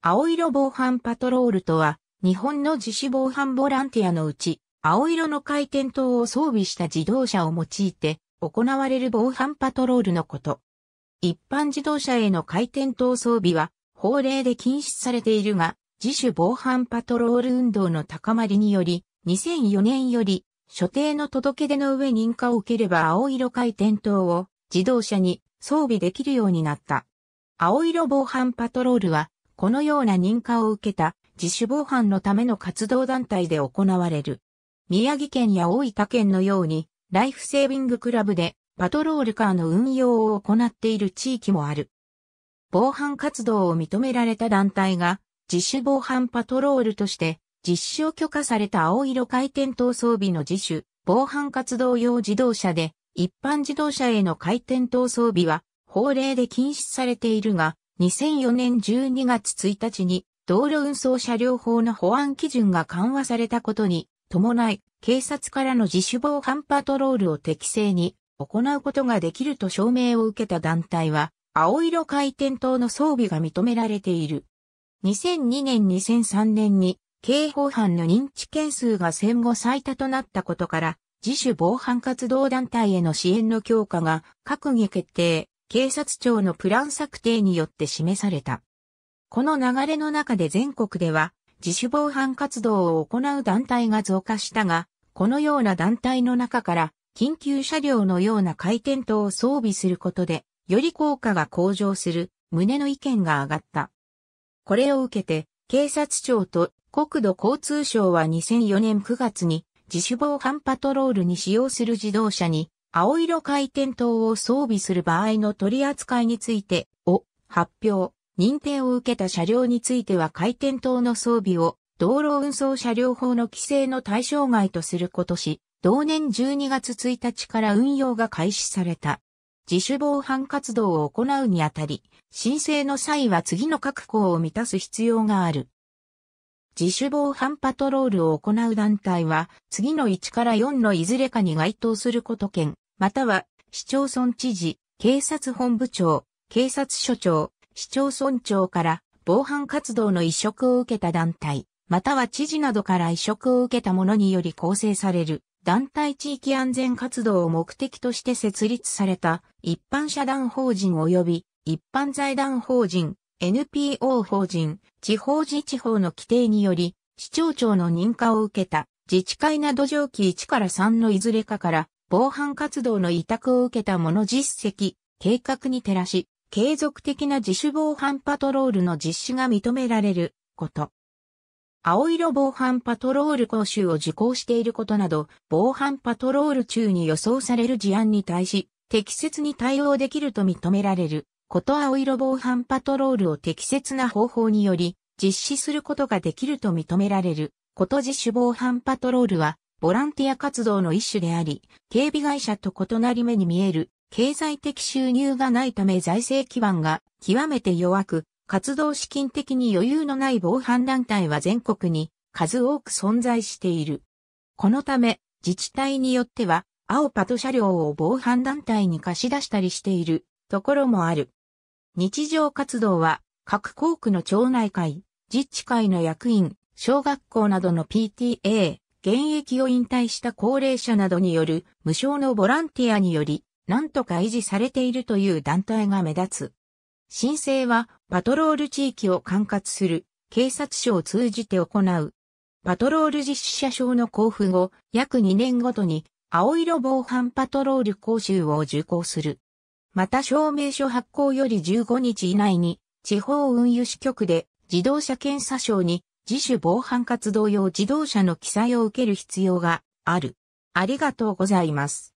青色防犯パトロールとは、日本の自主防犯ボランティアのうち、青色の回転灯を装備した自動車を用いて、行われる防犯パトロールのこと。一般自動車への回転灯装備は、法令で禁止されているが、自主防犯パトロール運動の高まりにより、2004年より、所定の届け出の上認可を受ければ青色回転灯を自動車に装備できるようになった。青色防犯パトロールはこのような認可を受けた自主防犯のための活動団体で行われる。宮城県や大分県のように、ライフセービングクラブでパトロールカーの運用を行っている地域もある。防犯活動を認められた団体が自主防犯パトロールとして実施を許可された青色回転灯装備の自主防犯活動用自動車で一般自動車への回転灯装備は法令で禁止されているが2004年12月1日に道路運送車両法の保安基準が緩和されたことに伴い、警察からの自主防犯パトロールを適正に行うことができると証明を受けた団体は、青色回転灯の装備が認められている。2002年2003年に刑法犯の認知件数が戦後最多となったことから、自主防犯活動団体への支援の強化が閣議決定。警察庁のプラン策定によって示された。この流れの中で全国では自主防犯活動を行う団体が増加したが、このような団体の中から緊急車両のような回転灯を装備することで、より効果が向上する旨の意見が上がった。これを受けて、警察庁と国土交通省は2004年9月に自主防犯パトロールに使用する自動車に青色回転灯を装備する場合の取り扱いについてを発表。認定を受けた車両については回転灯の装備を道路運送車両法の規制の対象外とすることし、同年12月1日から運用が開始された。自主防犯活動を行うにあたり、申請の際は次の各項を満たす必要がある。自主防犯パトロールを行う団体は、次の1から4のいずれかに該当すること県、または市町村知事、警察本部長、警察署長、市町村長から防犯活動の移植を受けた団体、または知事などから移植を受けた者により構成される団体地域安全活動を目的として設立された一般社団法人及び一般財団法人、NPO 法人、地方自治法の規定により、市町長の認可を受けた自治会など上記1から3のいずれかから防犯活動の委託を受けた者実績、計画に照らし、継続的な自主防犯パトロールの実施が認められること。青色防犯パトロール講習を受講していることなど、防犯パトロール中に予想される事案に対し、適切に対応できると認められる、こと青色防犯パトロールを適切な方法により、実施することができると認められる、こと自主防犯パトロールは、ボランティア活動の一種であり、警備会社と異なり目に見える、経済的収入がないため財政基盤が極めて弱く、活動資金的に余裕のない防犯団体は全国に数多く存在している。このため、自治体によっては、青パト車両を防犯団体に貸し出したりしているところもある。日常活動は、各校区の町内会、自治会の役員、小学校などの PTA、現役を引退した高齢者などによる無償のボランティアにより、なんとか維持されているという団体が目立つ。申請は、パトロール地域を管轄する警察署を通じて行う。パトロール実施者証の交付後、約2年ごとに、青色防犯パトロール講習を受講する。また証明書発行より15日以内に、地方運輸支局で自動車検査証に自主防犯活動用自動車の記載を受ける必要がある。ありがとうございます。